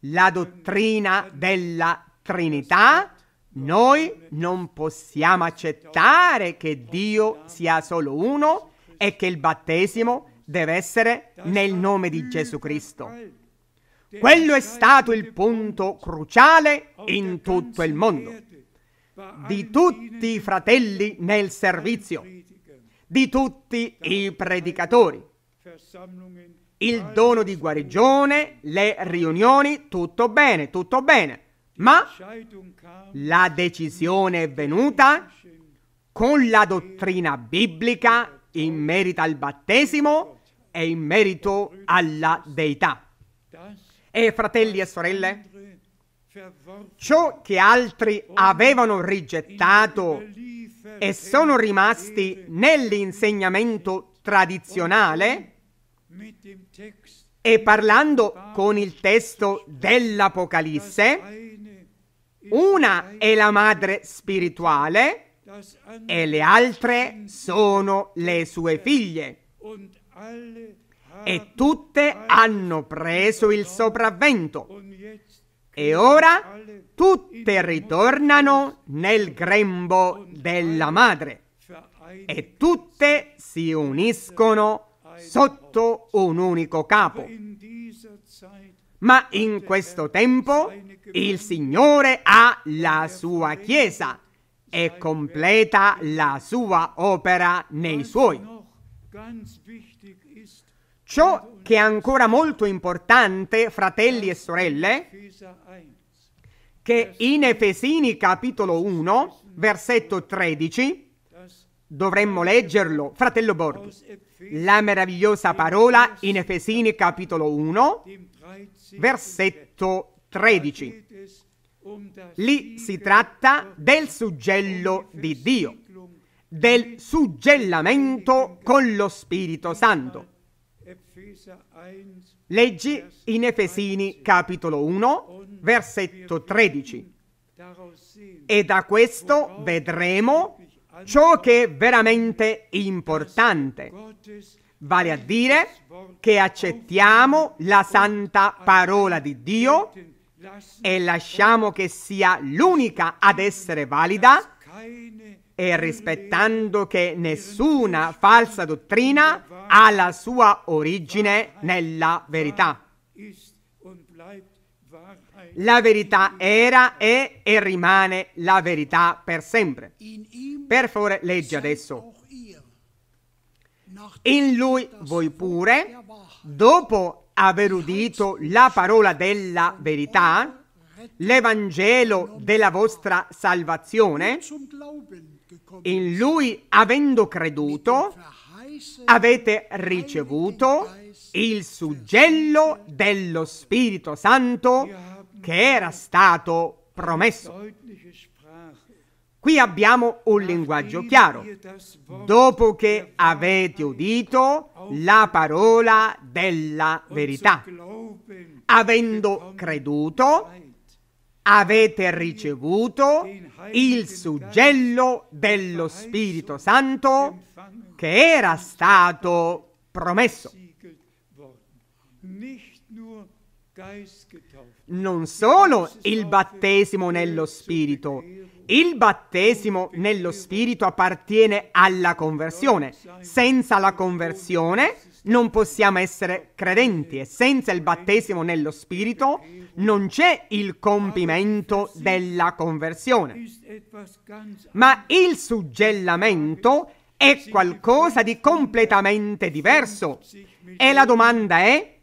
la dottrina della Trinità, noi non possiamo accettare che Dio sia solo uno e che il battesimo deve essere nel nome di Gesù Cristo. Quello è stato il punto cruciale in tutto il mondo, di tutti i fratelli nel servizio, di tutti i predicatori. Il dono di guarigione, le riunioni, tutto bene, tutto bene. Ma la decisione è venuta con la dottrina biblica in merito al battesimo è in merito alla Deità. E fratelli e sorelle, ciò che altri avevano rigettato e sono rimasti nell'insegnamento tradizionale, e parlando con il testo dell'Apocalisse, una è la madre spirituale e le altre sono le sue figlie e tutte hanno preso il sopravvento. E ora tutte ritornano nel grembo della madre e tutte si uniscono sotto un unico capo. Ma in questo tempo il Signore ha la sua Chiesa e completa la sua opera nei suoi. Ciò che è ancora molto importante, fratelli e sorelle, che in Efesini capitolo 1, versetto 13, dovremmo leggerlo, fratello Borghi, la meravigliosa parola in Efesini capitolo 1, versetto 13. Um Lì si tratta del suggello di Dio del suggellamento con lo Spirito Santo. Leggi in Efesini capitolo 1, versetto 13. E da questo vedremo ciò che è veramente importante, vale a dire che accettiamo la santa parola di Dio e lasciamo che sia l'unica ad essere valida e rispettando che nessuna falsa dottrina ha la sua origine nella verità. La verità era, è e rimane la verità per sempre. Per favore, leggi adesso. In lui voi pure, dopo aver udito la parola della verità, l'Evangelo della vostra salvazione, in lui, avendo creduto, avete ricevuto il suggello dello Spirito Santo che era stato promesso. Qui abbiamo un linguaggio chiaro. Dopo che avete udito la parola della verità, avendo creduto, avete ricevuto il suggello dello Spirito Santo che era stato promesso. Non solo il battesimo nello Spirito, il battesimo nello Spirito appartiene alla conversione. Senza la conversione non possiamo essere credenti e senza il battesimo nello Spirito non c'è il compimento della conversione. Ma il suggellamento è qualcosa di completamente diverso. E la domanda è,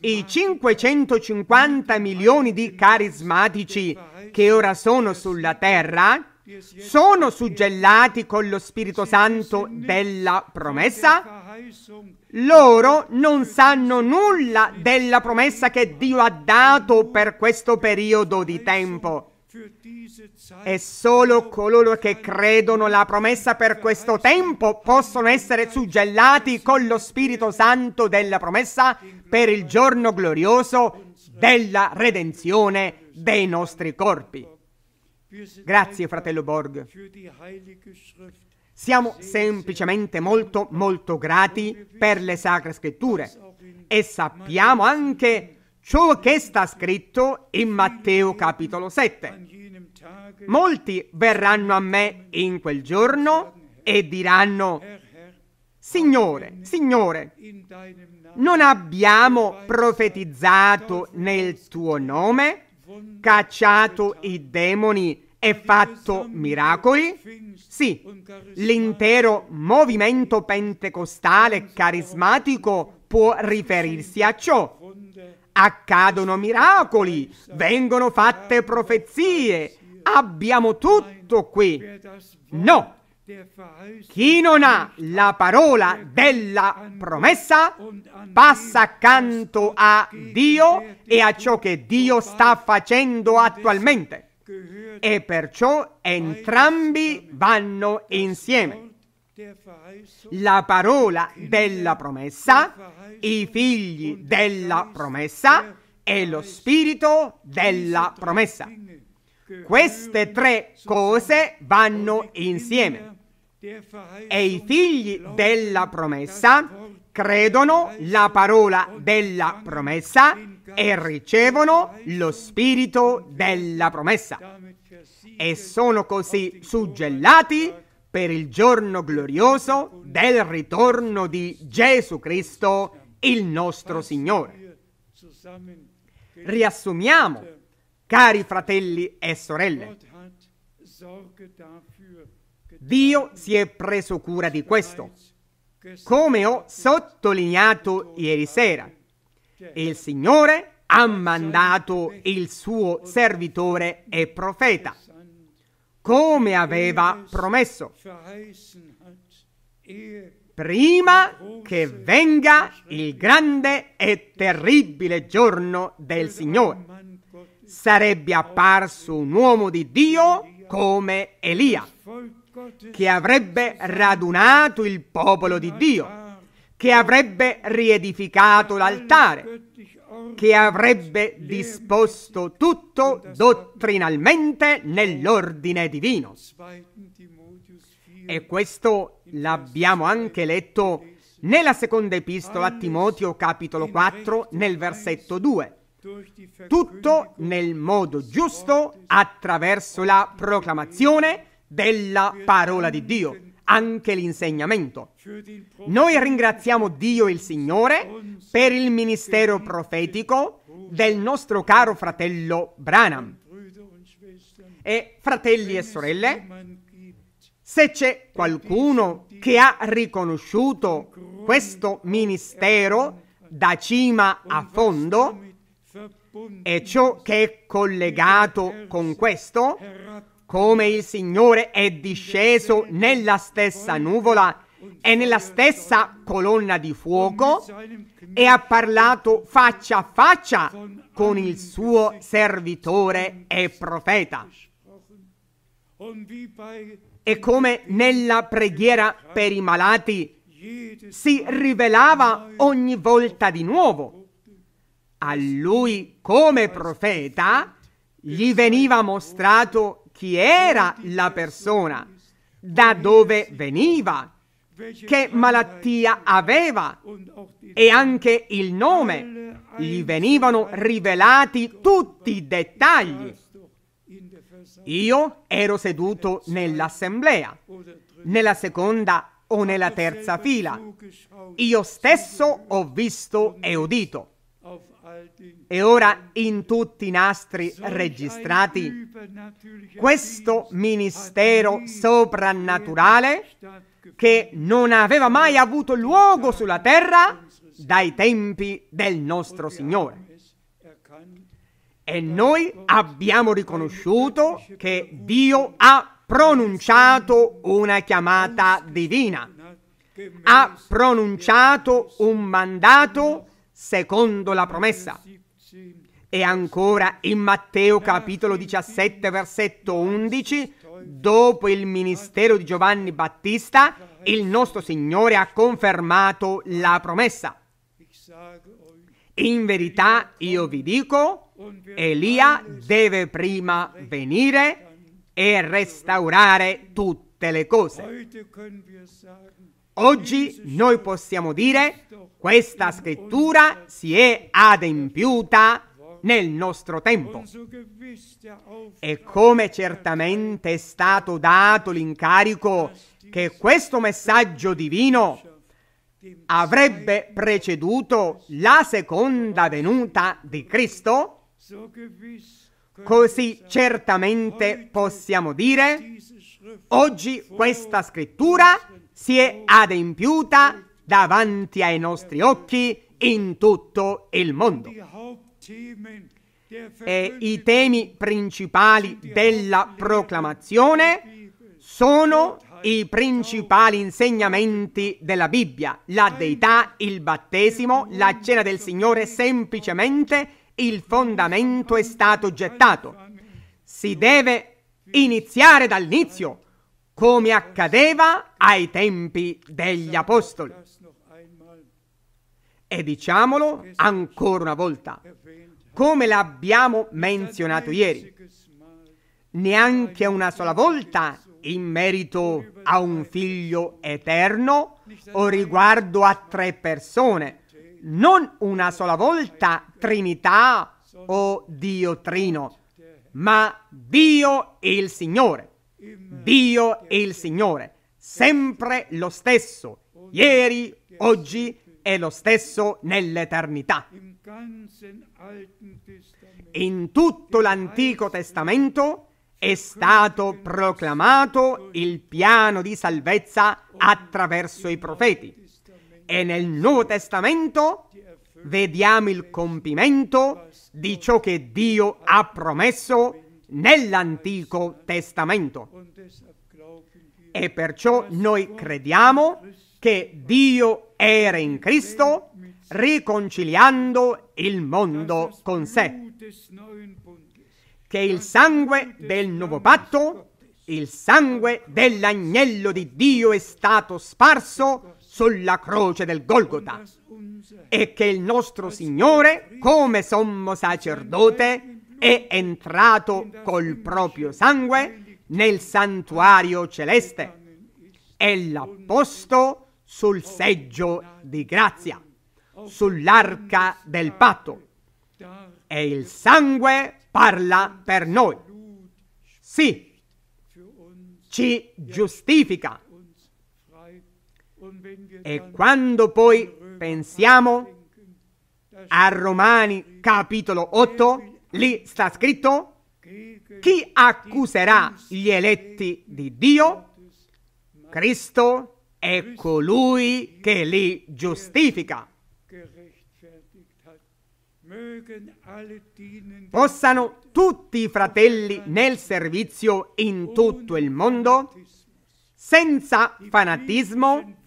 i 550 milioni di carismatici che ora sono sulla terra sono suggellati con lo Spirito Santo della promessa? Loro non sanno nulla della promessa che Dio ha dato per questo periodo di tempo. E solo coloro che credono la promessa per questo tempo possono essere suggellati con lo Spirito Santo della promessa per il giorno glorioso della redenzione dei nostri corpi. Grazie fratello Borg. Siamo semplicemente molto molto grati per le sacre scritture e sappiamo anche ciò che sta scritto in Matteo capitolo 7. Molti verranno a me in quel giorno e diranno, Signore, Signore, non abbiamo profetizzato nel tuo nome, cacciato i demoni e fatto miracoli? Sì, l'intero movimento pentecostale carismatico può riferirsi a ciò. Accadono miracoli, vengono fatte profezie, abbiamo tutto qui. No, chi non ha la parola della promessa passa accanto a Dio e a ciò che Dio sta facendo attualmente e perciò entrambi vanno insieme. La parola della promessa, i figli della promessa e lo spirito della promessa. Queste tre cose vanno insieme. E i figli della promessa credono la parola della promessa e ricevono lo spirito della promessa e sono così suggellati per il giorno glorioso del ritorno di Gesù Cristo, il nostro Signore. Riassumiamo, cari fratelli e sorelle, Dio si è preso cura di questo. Come ho sottolineato ieri sera, e il Signore ha mandato il suo servitore e profeta, come aveva promesso, prima che venga il grande e terribile giorno del Signore. Sarebbe apparso un uomo di Dio come Elia, che avrebbe radunato il popolo di Dio che avrebbe riedificato l'altare, che avrebbe disposto tutto dottrinalmente nell'ordine divino. E questo l'abbiamo anche letto nella seconda epistola a Timoteo capitolo 4 nel versetto 2. Tutto nel modo giusto attraverso la proclamazione della parola di Dio anche l'insegnamento. Noi ringraziamo Dio il Signore per il ministero profetico del nostro caro fratello Branham. E fratelli e sorelle, se c'è qualcuno che ha riconosciuto questo ministero da cima a fondo e ciò che è collegato con questo, come il Signore è disceso nella stessa nuvola e nella stessa colonna di fuoco e ha parlato faccia a faccia con il suo servitore e profeta. E come nella preghiera per i malati si rivelava ogni volta di nuovo. A lui come profeta gli veniva mostrato chi era la persona, da dove veniva, che malattia aveva e anche il nome. Gli venivano rivelati tutti i dettagli. Io ero seduto nell'assemblea, nella seconda o nella terza fila. Io stesso ho visto e udito e ora in tutti i nastri registrati, questo ministero soprannaturale che non aveva mai avuto luogo sulla terra dai tempi del nostro Signore. E noi abbiamo riconosciuto che Dio ha pronunciato una chiamata divina, ha pronunciato un mandato divino secondo la promessa. E ancora in Matteo capitolo 17 versetto 11, dopo il ministero di Giovanni Battista, il nostro Signore ha confermato la promessa. In verità io vi dico, Elia deve prima venire e restaurare tutte le cose. Oggi noi possiamo dire questa scrittura si è adempiuta nel nostro tempo. E come certamente è stato dato l'incarico che questo messaggio divino avrebbe preceduto la seconda venuta di Cristo, così certamente possiamo dire oggi questa scrittura si è adempiuta davanti ai nostri occhi in tutto il mondo. E i temi principali della proclamazione sono i principali insegnamenti della Bibbia, la deità, il battesimo, la cena del Signore, semplicemente il fondamento è stato gettato. Si deve iniziare dall'inizio, come accadeva ai tempi degli Apostoli. E diciamolo ancora una volta, come l'abbiamo menzionato ieri, neanche una sola volta in merito a un figlio eterno o riguardo a tre persone, non una sola volta Trinità o Dio Trino, ma Dio il Signore. Dio è il Signore, sempre lo stesso, ieri, oggi e lo stesso nell'eternità. In tutto l'Antico Testamento è stato proclamato il piano di salvezza attraverso i profeti e nel Nuovo Testamento vediamo il compimento di ciò che Dio ha promesso nell'Antico Testamento. E perciò noi crediamo che Dio era in Cristo riconciliando il mondo con sé, che il sangue del nuovo patto, il sangue dell'agnello di Dio è stato sparso sulla croce del Golgota e che il nostro Signore, come sommo sacerdote, è entrato col proprio sangue nel santuario celeste e l'ha posto sul seggio di grazia, sull'arca del patto. E il sangue parla per noi. Sì, ci giustifica. E quando poi pensiamo a Romani capitolo 8, Lì sta scritto, chi accuserà gli eletti di Dio? Cristo è colui che li giustifica. Possano tutti i fratelli nel servizio in tutto il mondo, senza fanatismo,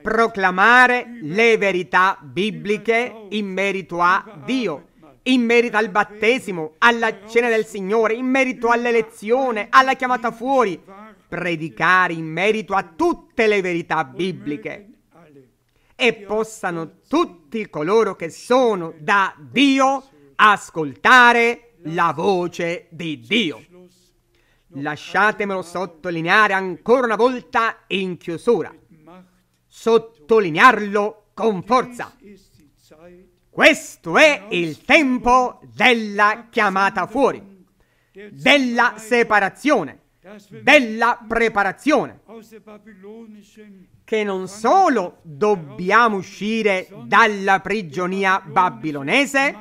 proclamare le verità bibliche in merito a Dio in merito al battesimo, alla cena del Signore, in merito all'elezione, alla chiamata fuori, predicare in merito a tutte le verità bibliche e possano tutti coloro che sono da Dio ascoltare la voce di Dio. Lasciatemelo sottolineare ancora una volta in chiusura, sottolinearlo con forza. Questo è il tempo della chiamata fuori, della separazione, della preparazione, che non solo dobbiamo uscire dalla prigionia babilonese,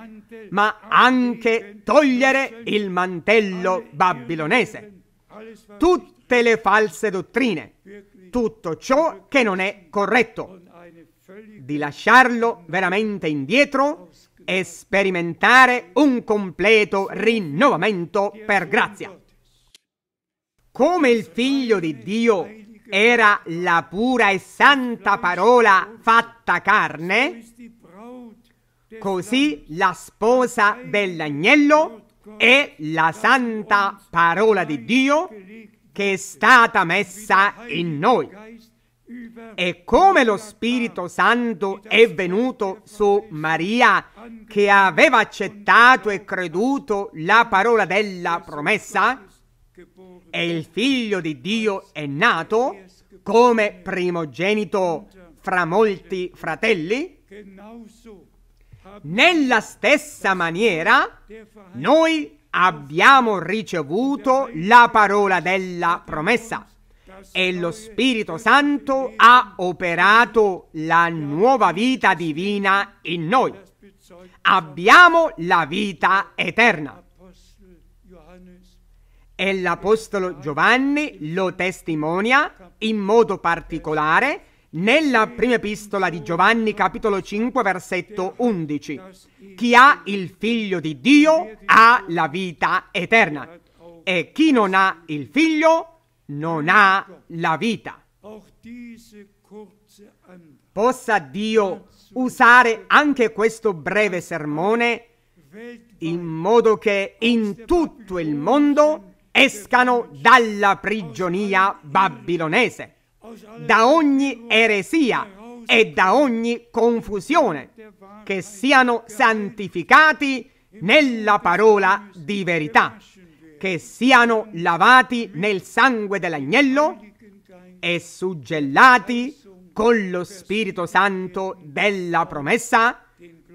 ma anche togliere il mantello babilonese. Tutte le false dottrine, tutto ciò che non è corretto di lasciarlo veramente indietro e sperimentare un completo rinnovamento per grazia. Come il figlio di Dio era la pura e santa parola fatta carne, così la sposa dell'agnello è la santa parola di Dio che è stata messa in noi. E come lo Spirito Santo è venuto su Maria, che aveva accettato e creduto la parola della promessa, e il figlio di Dio è nato come primogenito fra molti fratelli, nella stessa maniera noi abbiamo ricevuto la parola della promessa e lo Spirito Santo ha operato la nuova vita divina in noi. Abbiamo la vita eterna. E l'Apostolo Giovanni lo testimonia in modo particolare nella prima epistola di Giovanni capitolo 5 versetto 11. Chi ha il figlio di Dio ha la vita eterna e chi non ha il figlio non ha la vita. Possa Dio usare anche questo breve sermone in modo che in tutto il mondo escano dalla prigionia babilonese, da ogni eresia e da ogni confusione, che siano santificati nella parola di verità che siano lavati nel sangue dell'agnello e suggellati con lo Spirito Santo della promessa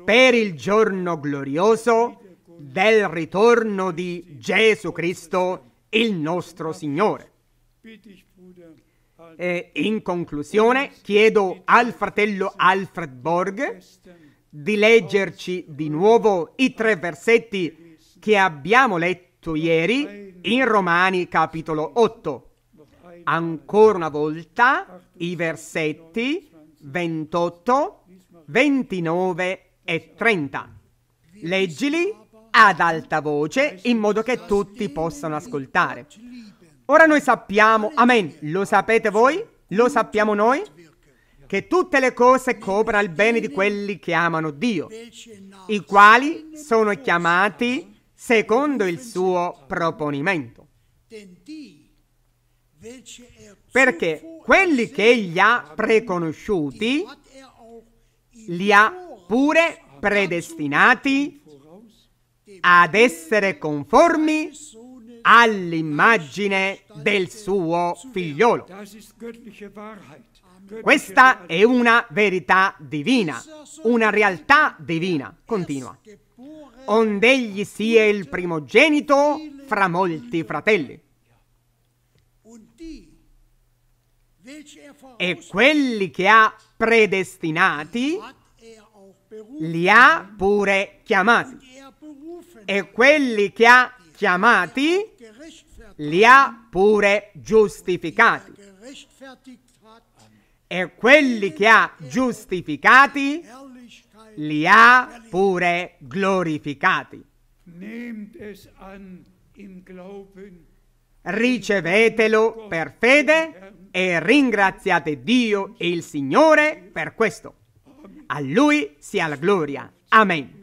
per il giorno glorioso del ritorno di Gesù Cristo, il nostro Signore. E in conclusione chiedo al fratello Alfred Borg di leggerci di nuovo i tre versetti che abbiamo letto detto ieri in Romani capitolo 8. Ancora una volta i versetti 28, 29 e 30. Leggili ad alta voce in modo che tutti possano ascoltare. Ora noi sappiamo, amen, lo sapete voi? Lo sappiamo noi? Che tutte le cose coprono il bene di quelli che amano Dio, i quali sono chiamati secondo il suo proponimento. Perché quelli che egli ha preconosciuti li ha pure predestinati ad essere conformi all'immagine del suo figliolo. Questa è una verità divina, una realtà divina, continua egli sia il primogenito fra molti fratelli. E quelli che ha predestinati li ha pure chiamati. E quelli che ha chiamati li ha pure giustificati. E quelli che ha giustificati, li ha pure giustificati li ha pure glorificati. Ricevetelo per fede e ringraziate Dio e il Signore per questo. A Lui sia la gloria. Amen.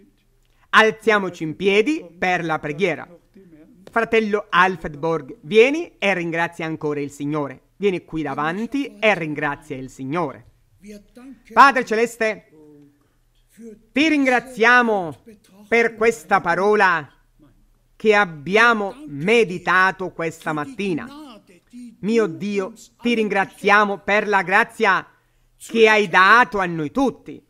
Alziamoci in piedi per la preghiera. Fratello Alfred Borg, vieni e ringrazia ancora il Signore. Vieni qui davanti e ringrazia il Signore. Padre Celeste, ti ringraziamo per questa parola che abbiamo meditato questa mattina. Mio Dio, ti ringraziamo per la grazia che hai dato a noi tutti,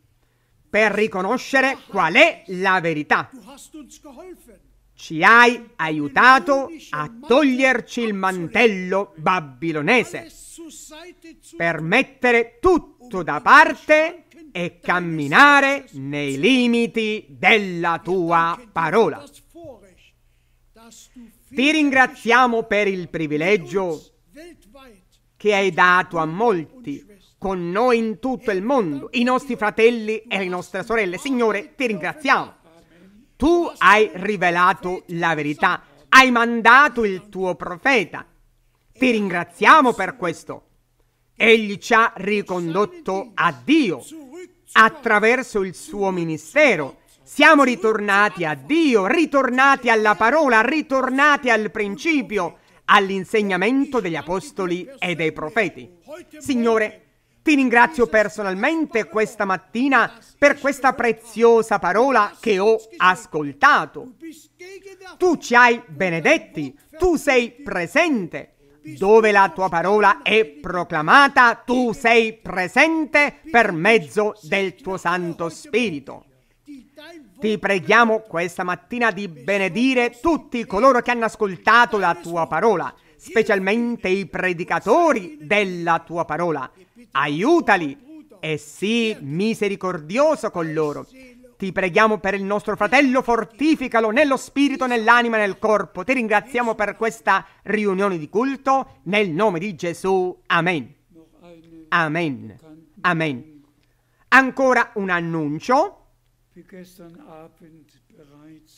per riconoscere qual è la verità. Ci hai aiutato a toglierci il mantello babilonese, per mettere tutto da parte e camminare nei limiti della tua parola. Ti ringraziamo per il privilegio che hai dato a molti con noi in tutto il mondo, i nostri fratelli e le nostre sorelle. Signore, ti ringraziamo. Tu hai rivelato la verità, hai mandato il tuo profeta. Ti ringraziamo per questo. Egli ci ha ricondotto a Dio attraverso il suo ministero. Siamo ritornati a Dio, ritornati alla parola, ritornati al principio, all'insegnamento degli apostoli e dei profeti. Signore, ti ringrazio personalmente questa mattina per questa preziosa parola che ho ascoltato. Tu ci hai benedetti, tu sei presente, dove la tua parola è proclamata, tu sei presente per mezzo del tuo Santo Spirito. Ti preghiamo questa mattina di benedire tutti coloro che hanno ascoltato la tua parola, specialmente i predicatori della tua parola. Aiutali e sii misericordioso con loro, ti preghiamo per il nostro fratello, fortificalo nello spirito, nell'anima e nel corpo. Ti ringraziamo per questa riunione di culto, nel nome di Gesù. Amen. Amen. Amen. Ancora un annuncio.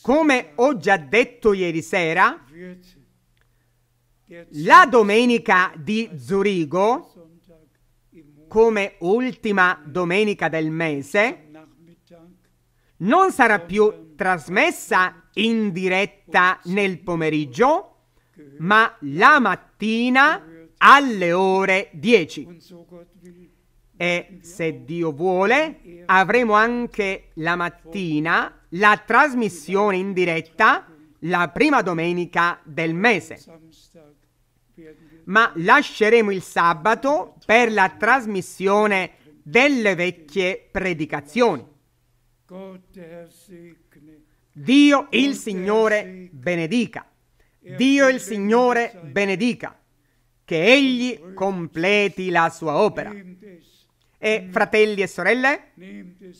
Come ho già detto ieri sera, la domenica di Zurigo, come ultima domenica del mese, non sarà più trasmessa in diretta nel pomeriggio, ma la mattina alle ore 10. E se Dio vuole, avremo anche la mattina la trasmissione in diretta la prima domenica del mese. Ma lasceremo il sabato per la trasmissione delle vecchie predicazioni. Dio il Signore benedica. Dio il Signore benedica. Che Egli completi la sua opera. E fratelli e sorelle,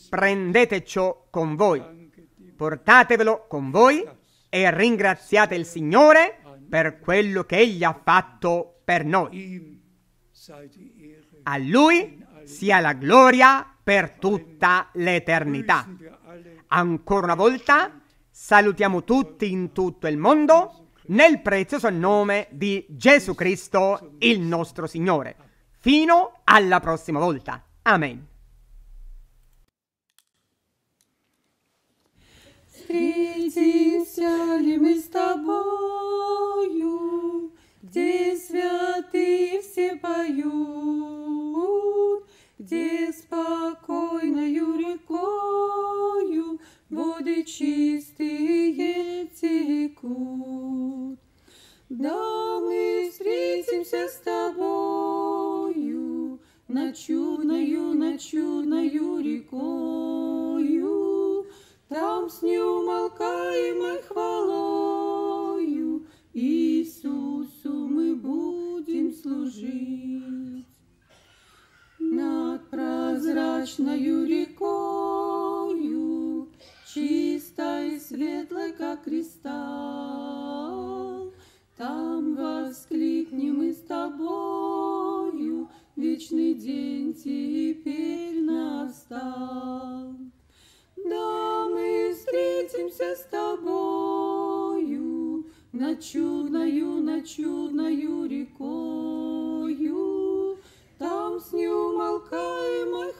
prendete ciò con voi, portatevelo con voi e ringraziate il Signore per quello che Egli ha fatto per noi. A Lui sia la gloria per tutta l'eternità. Ancora una volta salutiamo tutti in tutto il mondo nel prezioso nome di Gesù Cristo, il nostro Signore. Fino alla prossima volta. Amen. Встретимся ли мы с тобою, Где святые все поют? где спокойною рекою воды чистые текут. Да, мы встретимся с тобою на чудною, на чудною рекою, там с неумолкаемой хвалою Иисусу мы будем служить над прозрачною рекою, чистой и светлой, как кристалл. Там воскликнем мы с тобою, вечный день теперь настал. Да, мы встретимся с тобою, на чудною, на чудною рекою там с неумолкаемых